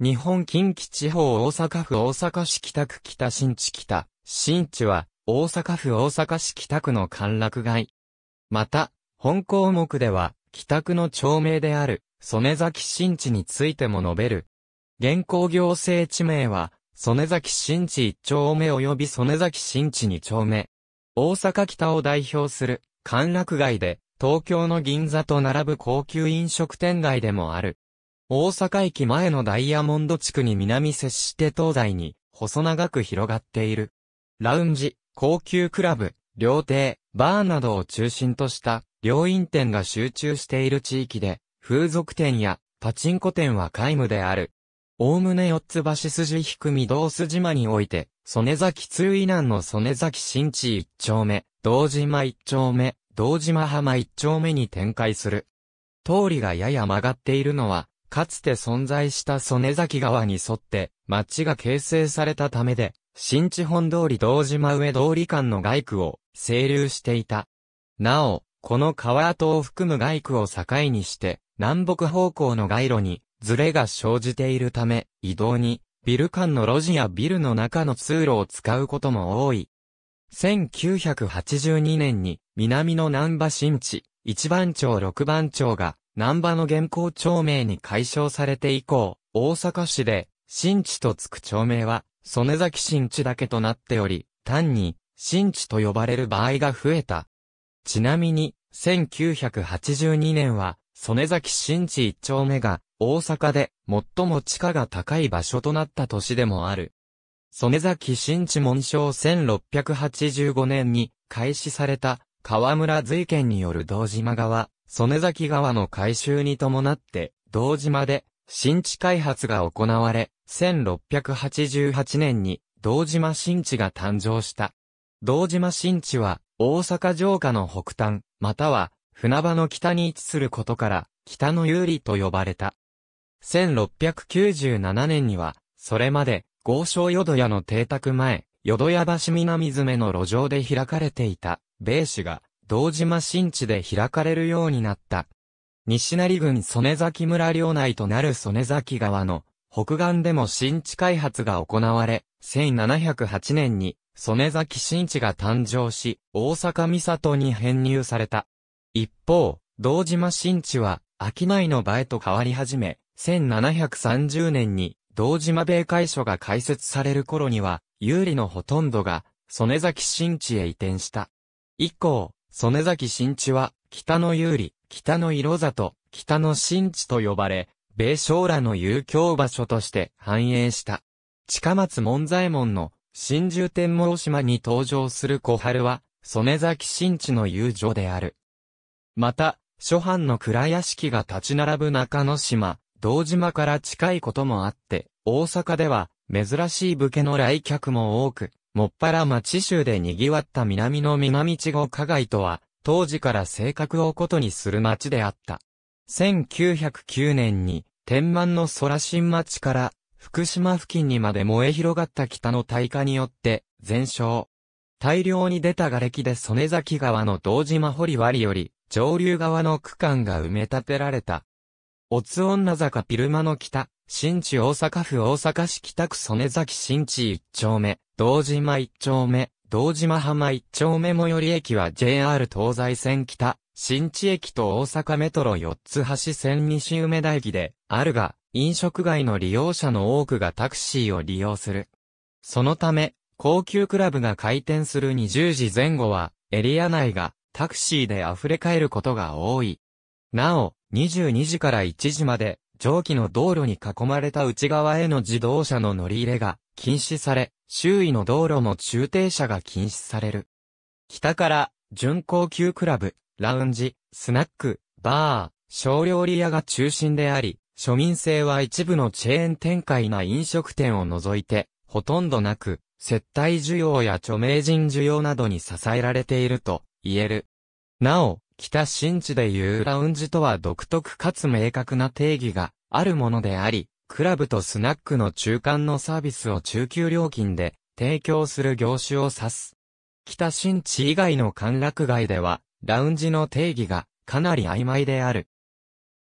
日本近畿地方大阪府大阪市北区北新地北、新地は、大阪府大阪市北区の歓楽街。また、本項目では、北区の町名である、曽根崎新地についても述べる。現行行政地名は、曽根崎新地一丁目及び曽根崎新地二丁目。大阪北を代表する、歓楽街で、東京の銀座と並ぶ高級飲食店街でもある。大阪駅前のダイヤモンド地区に南接して東西に、細長く広がっている。ラウンジ、高級クラブ、料亭、バーなどを中心とした、両院店が集中している地域で、風俗店やパチンコ店は皆無である。おおむね四つ橋筋引く御堂筋間において、曽根崎通以南の曽根崎新地一丁目、道島一丁目、道島浜一丁目に展開する。通りがやや曲がっているのは、かつて存在した曽根崎川に沿って、町が形成されたためで、新地本通り道島上通り間の外区を整流していた。なお、この川跡を含む外区を境にして、南北方向の街路に、ズレが生じているため、移動に、ビル間の路地やビルの中の通路を使うことも多い。1982年に、南の南波新地、一番町六番町が、南波の現行町名に解消されて以降、大阪市で、新地とつく町名は、曽根崎新地だけとなっており、単に、新地と呼ばれる場合が増えた。ちなみに、1982年は、曽根崎新地一丁目が、大阪で、最も地価が高い場所となった年でもある。曽根崎新地紋章1685年に、開始された、河村瑞賢による道島川、曽根崎川の改修に伴って、道島で新地開発が行われ、1688年に道島新地が誕生した。道島新地は大阪城下の北端、または船場の北に位置することから、北の有利と呼ばれた。1697年には、それまで豪商淀屋の邸宅前、淀屋橋南詰の路上で開かれていた、米市が、堂島新地で開かれるようになった。西成郡曽根崎村領内となる曽根崎川の北岸でも新地開発が行われ、1708年に曽根崎新地が誕生し、大阪三里に編入された。一方、堂島新地は、秋内の場へと変わり始め、1730年に堂島米会所が開設される頃には、有利のほとんどが、曽根崎新地へ移転した。以降、曽根崎新地は、北の有利、北の色里、北の新地と呼ばれ、米将らの遊興場所として繁栄した。近松門左衛門の新獣天網島に登場する小春は、曽根崎新地の遊女である。また、諸藩の蔵屋敷が立ち並ぶ中之島、堂島から近いこともあって、大阪では、珍しい武家の来客も多く、もっぱら町州で賑わった南の南地後加害とは、当時から性格をことにする町であった。1909年に、天満の空新町から、福島付近にまで燃え広がった北の大火によって、全焼。大量に出た瓦礫で曽根崎川の堂島掘割より、上流側の区間が埋め立てられた。オツ女坂ピルマの北、新地大阪府大阪市北区曽根崎新地一丁目、道島一丁目、道島浜一丁目最寄り駅は JR 東西線北、新地駅と大阪メトロ四つ橋線西梅田駅で、あるが、飲食街の利用者の多くがタクシーを利用する。そのため、高級クラブが開店する20時前後は、エリア内がタクシーで溢れ返ることが多い。なお、22時から1時まで、上記の道路に囲まれた内側への自動車の乗り入れが禁止され、周囲の道路も駐停車が禁止される。北から、準高級クラブ、ラウンジ、スナック、バー、小料理屋が中心であり、庶民性は一部のチェーン展開な飲食店を除いて、ほとんどなく、接待需要や著名人需要などに支えられていると言える。なお、北新地でいうラウンジとは独特かつ明確な定義があるものであり、クラブとスナックの中間のサービスを中級料金で提供する業種を指す。北新地以外の歓楽街では、ラウンジの定義がかなり曖昧である。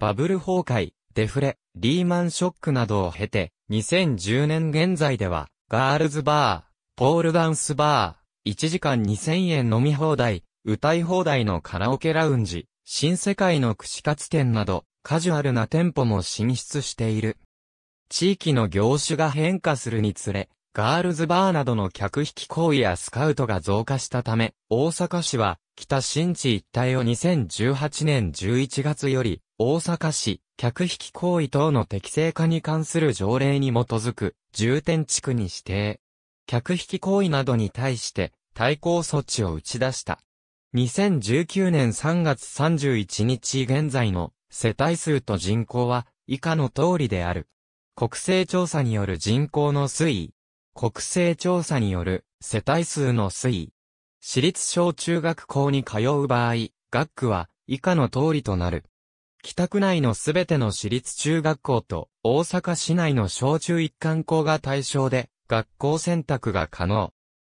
バブル崩壊、デフレ、リーマンショックなどを経て、2010年現在では、ガールズバー、ポールダンスバー、1時間2000円飲み放題、歌い放題のカラオケラウンジ、新世界の串カツ店など、カジュアルな店舗も進出している。地域の業種が変化するにつれ、ガールズバーなどの客引き行為やスカウトが増加したため、大阪市は、北新地一帯を2018年11月より、大阪市、客引き行為等の適正化に関する条例に基づく、重点地区に指定。客引き行為などに対して、対抗措置を打ち出した。2019年3月31日現在の世帯数と人口は以下の通りである。国勢調査による人口の推移。国勢調査による世帯数の推移。私立小中学校に通う場合、学区は以下の通りとなる。北区内のすべての私立中学校と大阪市内の小中一貫校が対象で学校選択が可能。